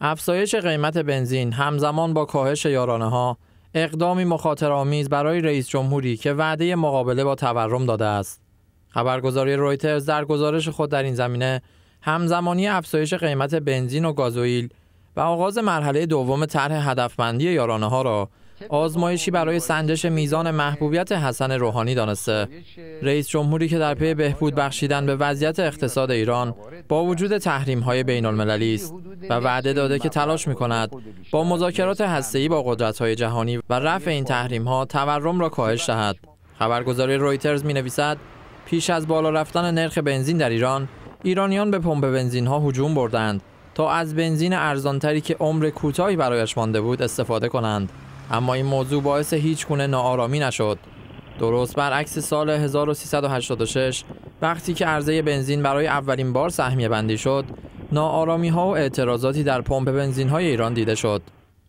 افزایش قیمت بنزین همزمان با کاهش یارانه ها اقدامی مخاطرآمیز برای رئیس جمهوری که وعده مقابله با تورم داده است. خبرگزاری رویترز در گزارش خود در این زمینه همزمانی افزایش قیمت بنزین و گازوئیل و آغاز مرحله دوم طرح هدفمندی یارانه ها را آزمایشی برای سنجش میزان محبوبیت حسن روحانی دانسته رئیس جمهوری که در پی بهبود بخشیدن به وضعیت اقتصاد ایران با وجود تحریم های بین المللی است و وعده داده که تلاش می کند با مذاکرات هسته‌ای با قدرت های جهانی و رفع این تحریم ها تورم را کاهش دهد خبرگزاری رویترز می نویسد پیش از بالا رفتن نرخ بنزین در ایران ایرانیان به پمپ بنزین ها هجوم بردند تا از بنزین ارزانتری که عمر کوتاهی برایش مانده بود استفاده کنند اما این موضوع باعث هیچ گونه ناآرامی نشد درست برعکس سال 1386 وقتی که عرضه بنزین برای اولین بار سهمیه بندی شد ناآرامی ها و اعتراضاتی در پمپ بنزین های ایران دیده شد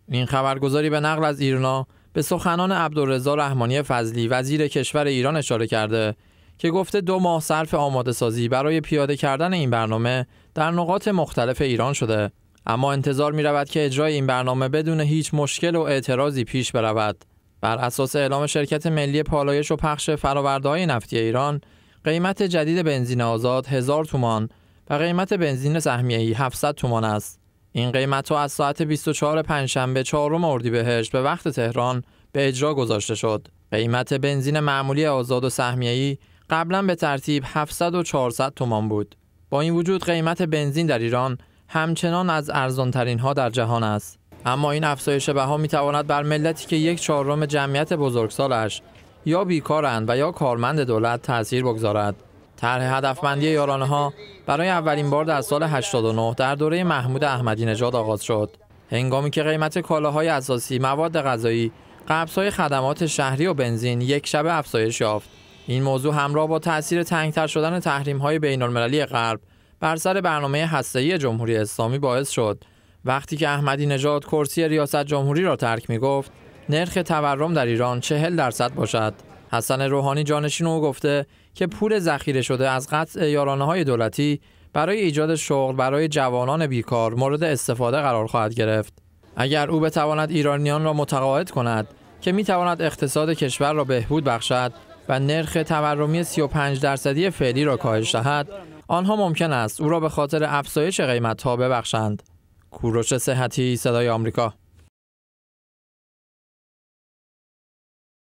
این خبرگزاری به نقل از ایرنا به سخنان عبدالرضا رحمانی فضلی وزیر کشور ایران اشاره کرده که گفته دو ماه صرف آماده سازی برای پیاده کردن این برنامه در نقاط مختلف ایران شده اما انتظار می رود که اجرای این برنامه بدون هیچ مشکل و اعتراضی پیش برود. بر اساس اعلام شرکت ملی پالایش و پخش فراورده های نفتی ایران، قیمت جدید بنزین آزاد 1000 تومان و قیمت بنزین سهمیه‌ای 700 تومان است. این قیمت از ساعت 24 پنجشنبه 4 اردیبهشت به وقت تهران به اجرا گذاشته شد. قیمت بنزین معمولی آزاد و سهمیه‌ای قبلا به ترتیب 700 و 400 تومان بود. با این وجود قیمت بنزین در ایران همچنان از ارزانترین ها در جهان است اما این افزایش بها می تواند بر ملتی که یک چهارم جمعیت بزرگسالش یا بیکارند و یا کارمند دولت تاثیر بگذارد طرح هدفمندی یارانه ها برای اولین بار در سال 89 در دوره محمود احمدی نژاد آغاز شد هنگامی که قیمت کالاهای اساسی مواد غذایی های خدمات شهری و بنزین یک شب افزایش یافت این موضوع همراه با تاثیر تنگتر شدن تحریم های بین المللی غرب بر سر برنامه هسته‌ای جمهوری اسلامی باعث شد وقتی که احمدی نژاد کرسی ریاست جمهوری را ترک می گفت نرخ تورم در ایران چهل درصد باشد حسن روحانی جانشین او گفته که پول ذخیره شده از قطع یارانه های دولتی برای ایجاد شغل برای جوانان بیکار مورد استفاده قرار خواهد گرفت اگر او بتواند ایرانیان را متقاعد کند که میتواند اقتصاد کشور را بهبود بخشد و نرخ تورمی 35 درصدی فعلی را کاهش دهد آنها ممکن است او را به خاطر افزایش قیمت ها ببخشند کوروش صحتی صدای آمریکا